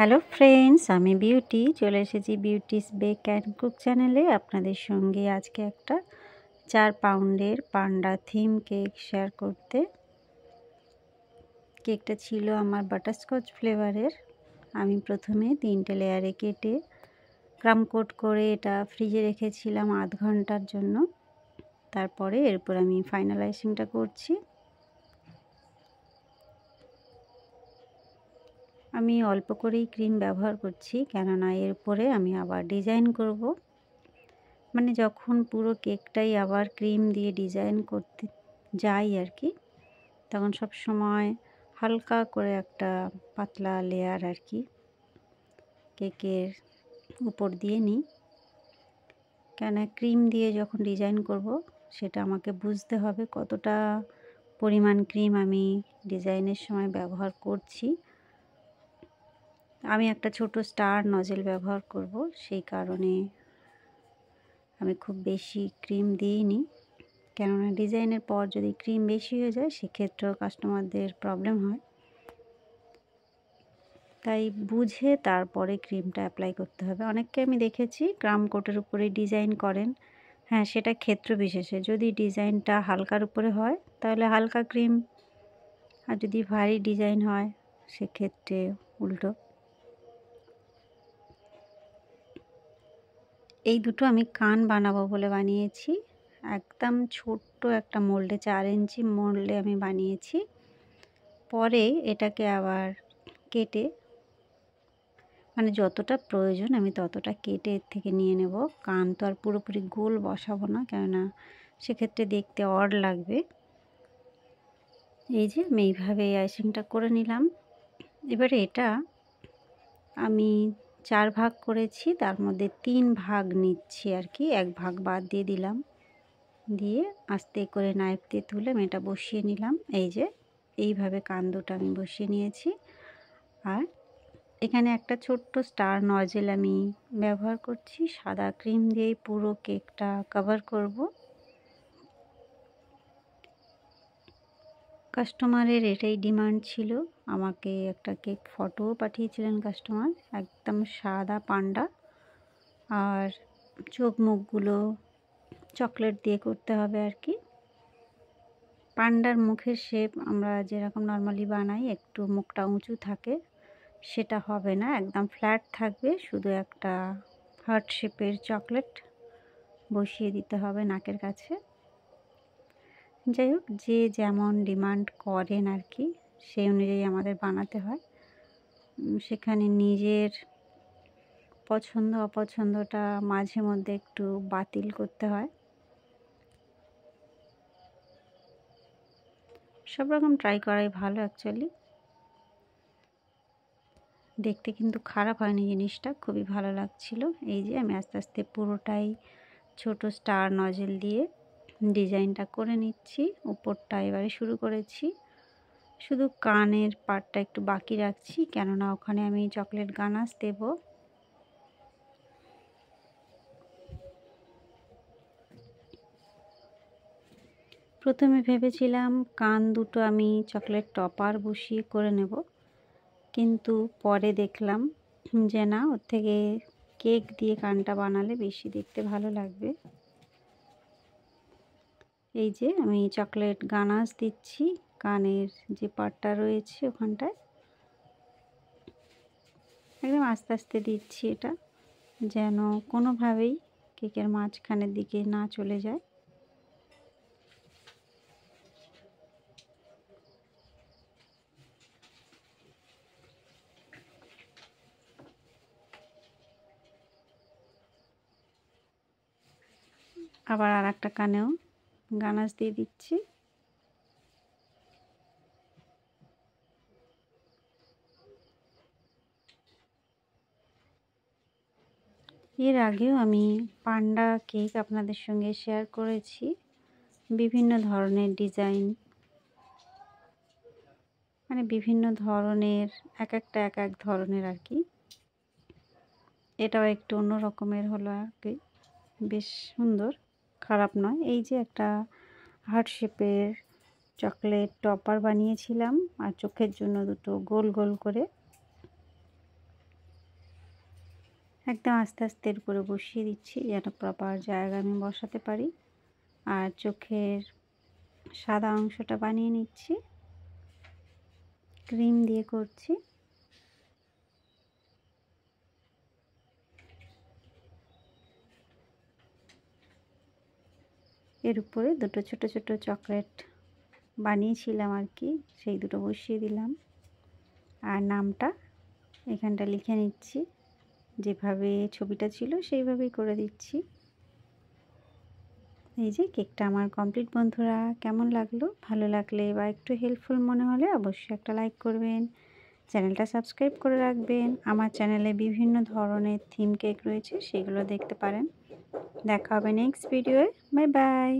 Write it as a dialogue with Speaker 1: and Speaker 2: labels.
Speaker 1: hello friends আমি beauty চলে এসেছি বিউটিস বেক অ্যান্ড কুক চ্যানেলে আপনাদের সঙ্গে আজকে একটা চার পাউন্ডের পান্ডা থিম কেক শেয়ার করতে কেকটা ছিল আমার বাটারস্কচ ফ্লেভারের আমি প্রথমে তিনটে লেয়ারে কেটে ক্রাম কোট করে এটা ফ্রিজে রেখেছিলাম আধ ঘন্টার জন্য তারপরে এরপর আমি ফাইনালাইজিংটা করছি আমি অল্প করেই ক্রিম ব্যবহার করছি কেননা এর উপরে আমি আবার ডিজাইন করব মানে যখন পুরো কেকটাই আবার ক্রিম দিয়ে ডিজাইন করতে যাই আর কি তখন সব সময় হালকা করে একটা পাতলা লেয়ার আর কি কেকের উপর দিয়ে নিই কেন ক্রিম দিয়ে যখন ডিজাইন করব সেটা আমাকে বুঝতে হবে কতটা পরিমাণ ক্রিম আমি ডিজাইনের সময় ব্যবহার করছি আমি একটা ছোট স্টার নজেল ব্যবহার করব সেই কারণে আমি খুব বেশি ক্রিম দিইনি কেননা ডিজাইনের পর যদি ক্রিম বেশি হয়ে যায় সেক্ষেত্রেও কাস্টমারদের প্রবলেম হয় তাই বুঝে তারপরে ক্রিমটা অ্যাপ্লাই করতে হবে অনেককে আমি দেখেছি গ্রাম কোটের উপরে ডিজাইন করেন হ্যাঁ সেটা ক্ষেত্র বিশেষে যদি ডিজাইনটা হালকার উপরে হয় তাহলে হালকা ক্রিম আর যদি ভারী ডিজাইন হয় সেক্ষেত্রে উল্টো এই দুটো আমি কান বানাবো বলে বানিয়েছি একদম ছোট্ট একটা মোল্ডে চার ইঞ্চি মোল্ডে আমি বানিয়েছি পরে এটাকে আবার কেটে মানে যতটা প্রয়োজন আমি ততটা কেটে এর থেকে নিয়ে নেব কান তো আর পুরোপুরি গোল বসাবো না কেননা সেক্ষেত্রে দেখতে অড লাগবে এই যে আমি এইভাবে আইসিংটা করে নিলাম এবারে এটা আমি চার ভাগ করেছি তার মধ্যে তিন ভাগ নিচ্ছি আর কি এক ভাগ বাদ দিয়ে দিলাম দিয়ে আস্তে করে নাইফ দিয়ে তুলে আমি এটা বসিয়ে নিলাম এই যে এইভাবে কান দুটো আমি বসিয়ে নিয়েছি আর এখানে একটা ছোট্ট স্টার নজেল আমি ব্যবহার করছি সাদা ক্রিম দিয়ে পুরো কেকটা কভার করবো কাস্টমারের এটাই ডিমান্ড ছিল আমাকে একটা কেক ফটোও পাঠিয়েছিলেন কাস্টমার একদম সাদা পান্ডা আর চোখ মুখগুলো চকলেট দিয়ে করতে হবে আর কি পান্ডার মুখের শেপ আমরা যেরকম নর্মালি বানাই একটু মুখটা উঁচু থাকে সেটা হবে না একদম ফ্ল্যাট থাকবে শুধু একটা হার্ট শেপের চকলেট বসিয়ে দিতে হবে নাকের কাছে যাই হোক যে যেমন ডিমান্ড করেন আর কি সেই অনুযায়ী আমাদের বানাতে হয় সেখানে নিজের পছন্দ অপছন্দটা মাঝে মধ্যে একটু বাতিল করতে হয় সব রকম ট্রাই করাই ভালো অ্যাকচুয়ালি দেখতে কিন্তু খারাপ হয়নি জিনিসটা খুবই ভালো লাগছিল এই যে আমি আস্তে আস্তে পুরোটাই ছোট স্টার নজেল দিয়ে ডিজাইনটা করে নিচ্ছি উপরটা এবারে শুরু করেছি শুধু কানের পাটটা একটু বাকি রাখছি কেননা ওখানে আমি চকলেট গানাস দেব প্রথমে ভেবেছিলাম কান দুটো আমি চকলেট টপার বসিয়ে করে নেব কিন্তু পরে দেখলাম যে না ওর থেকে কেক দিয়ে কানটা বানালে বেশি দেখতে ভালো লাগবে এই যে আমি চকলেট গানাস দিচ্ছি কানের যে পাটটা রয়েছে ওখানটায় একদম আস্তে আস্তে দিচ্ছি এটা যেন কোনোভাবেই কেকের মাঝখানের দিকে না চলে যায় আবার আর একটা কানেও গানাশ দিয়ে দিচ্ছি এর আগেও আমি পান্ডা কেক আপনাদের সঙ্গে শেয়ার করেছি বিভিন্ন ধরনের ডিজাইন মানে বিভিন্ন ধরনের এক একটা এক এক ধরনের আর কি এটাও একটু অন্য রকমের হলো আর কি বেশ সুন্দর খারাপ নয় এই যে একটা হার্ট শেপের চকলেট টপার বানিয়েছিলাম আর চোখের জন্য দুটো গোল গোল করে একদম আস্তে আস্তে করে বসিয়ে দিচ্ছি যেন প্রপার জায়গা আমি বসাতে পারি আর চোখের সাদা অংশটা বানিয়ে নিচ্ছি ক্রিম দিয়ে করছি এর উপরে দুটো ছোট ছোট চকলেট বানিয়েছিলাম আর কি সেই দুটো বসিয়ে দিলাম আর নামটা এখানটা লিখে নিচ্ছি যেভাবে ছবিটা ছিল সেইভাবেই করে দিচ্ছি এই যে কেকটা আমার কমপ্লিট বন্ধুরা কেমন লাগলো ভালো লাগলে বা একটু হেল্পফুল মনে হলে অবশ্যই একটা লাইক করবেন চ্যানেলটা সাবস্ক্রাইব করে রাখবেন আমার চ্যানেলে বিভিন্ন ধরনের থিম কেক রয়েছে সেগুলো দেখতে পারেন দেখা হবে নেক্সট ভিডিওয়ে বাই বাই